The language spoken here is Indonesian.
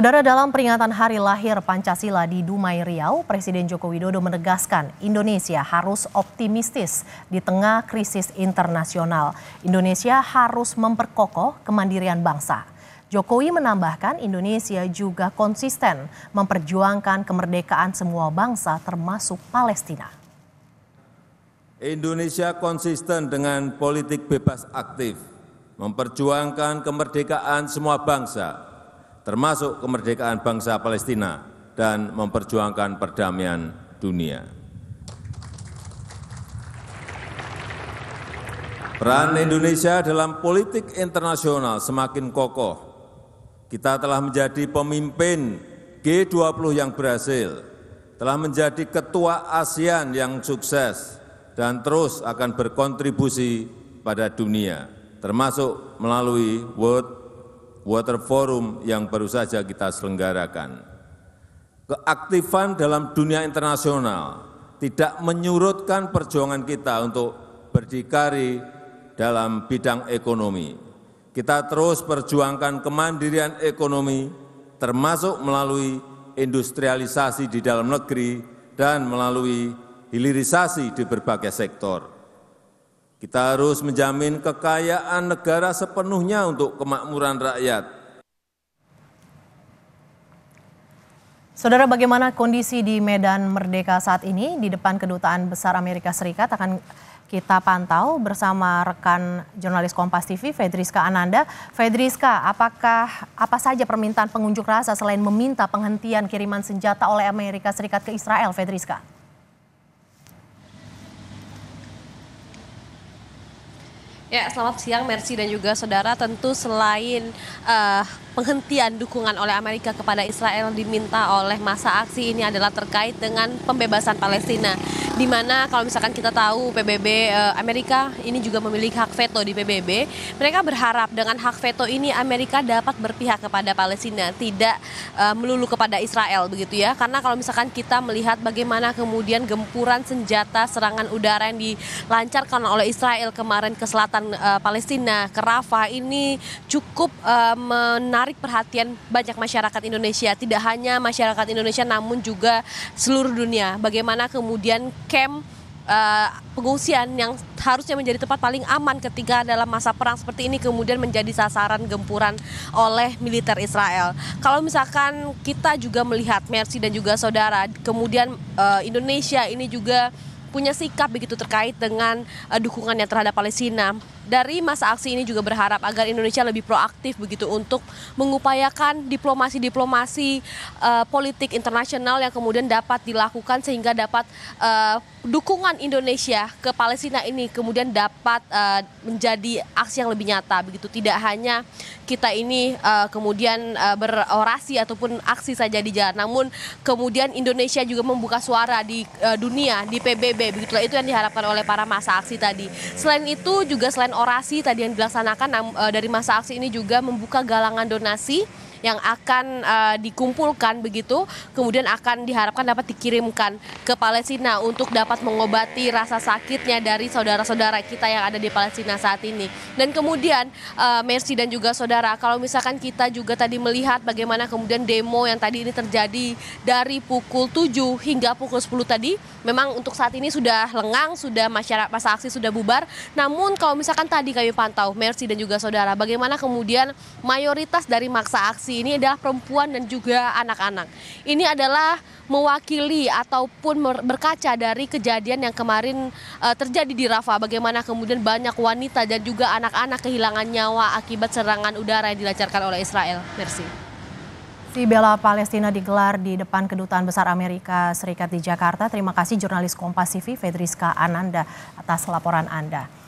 Saudara dalam peringatan hari lahir Pancasila di Dumai Riau, Presiden Joko Widodo menegaskan Indonesia harus optimistis di tengah krisis internasional. Indonesia harus memperkokoh kemandirian bangsa. Jokowi menambahkan Indonesia juga konsisten memperjuangkan kemerdekaan semua bangsa termasuk Palestina. Indonesia konsisten dengan politik bebas aktif, memperjuangkan kemerdekaan semua bangsa termasuk kemerdekaan bangsa Palestina dan memperjuangkan perdamaian dunia. Peran Indonesia dalam politik internasional semakin kokoh. Kita telah menjadi pemimpin G20 yang berhasil, telah menjadi ketua ASEAN yang sukses, dan terus akan berkontribusi pada dunia, termasuk melalui World Water Forum yang baru saja kita selenggarakan. Keaktifan dalam dunia internasional tidak menyurutkan perjuangan kita untuk berdikari dalam bidang ekonomi. Kita terus perjuangkan kemandirian ekonomi, termasuk melalui industrialisasi di dalam negeri dan melalui hilirisasi di berbagai sektor. Kita harus menjamin kekayaan negara sepenuhnya untuk kemakmuran rakyat. Saudara, bagaimana kondisi di Medan Merdeka saat ini? Di depan Kedutaan Besar Amerika Serikat akan kita pantau bersama rekan jurnalis Kompas TV, Fedriska Ananda. Fedriska, apakah apa saja permintaan pengunjuk rasa selain meminta penghentian kiriman senjata oleh Amerika Serikat ke Israel, Fedriska? Ya, selamat siang Mercy dan juga saudara. Tentu selain uh, penghentian dukungan oleh Amerika kepada Israel diminta oleh masa aksi ini adalah terkait dengan pembebasan Palestina. Di mana kalau misalkan kita tahu PBB uh, eh, Amerika ini juga memiliki hak veto di PBB, mereka berharap dengan hak veto ini Amerika dapat berpihak kepada Palestina, tidak uh, melulu kepada Israel begitu ya. Karena kalau misalkan kita melihat bagaimana kemudian gempuran senjata serangan udara yang dilancarkan oleh Israel kemarin ke selatan kawasan uh, eh, Palestina ke Rafah ini cukup uh, menarik perhatian banyak masyarakat Indonesia. Tidak hanya masyarakat Indonesia namun juga seluruh dunia. Bagaimana kemudian camp uh, pengungsian yang harusnya menjadi tempat paling aman ketika dalam masa perang seperti ini kemudian menjadi sasaran gempuran oleh militer Israel. Kalau misalkan kita juga melihat Mercy dan juga saudara, kemudian uh, Indonesia ini juga punya sikap begitu terkait dengan uh, dukungannya terhadap Palestina. Dari masa aksi ini juga berharap agar Indonesia lebih proaktif begitu untuk mengupayakan diplomasi-diplomasi uh, politik internasional yang kemudian dapat dilakukan sehingga dapat uh, dukungan Indonesia ke Palestina ini kemudian dapat uh, menjadi aksi yang lebih nyata begitu tidak hanya kita ini uh, kemudian uh, berorasi ataupun aksi saja di jalan namun kemudian Indonesia juga membuka suara di uh, dunia di PBB PBB. Begitulah itu yang diharapkan oleh para masa aksi tadi. Selain itu juga selain orasi tadi yang dilaksanakan eh, dari masa aksi ini juga membuka galangan donasi yang akan uh, dikumpulkan begitu kemudian akan diharapkan dapat dikirimkan ke Palestina untuk dapat mengobati rasa sakitnya dari saudara-saudara kita yang ada di Palestina saat ini. Dan kemudian uh, Mercy dan juga saudara kalau misalkan kita juga tadi melihat bagaimana kemudian demo yang tadi ini terjadi dari pukul 7 hingga pukul 10 tadi memang untuk saat ini sudah lengang, sudah masyarakat masa aksi sudah bubar. Namun kalau misalkan tadi kami pantau Mercy dan juga saudara bagaimana kemudian mayoritas dari maksa aksi aksi ini adalah perempuan dan juga anak-anak. Ini adalah mewakili ataupun berkaca dari kejadian yang kemarin uh, terjadi di Rafa bagaimana kemudian banyak wanita dan juga anak-anak kehilangan nyawa akibat serangan udara yang dilancarkan oleh Israel. Merci. Si bela Palestina digelar di depan Kedutaan Besar Amerika Serikat di Jakarta. Terima kasih jurnalis Kompas TV Fedriska Ananda atas laporan Anda.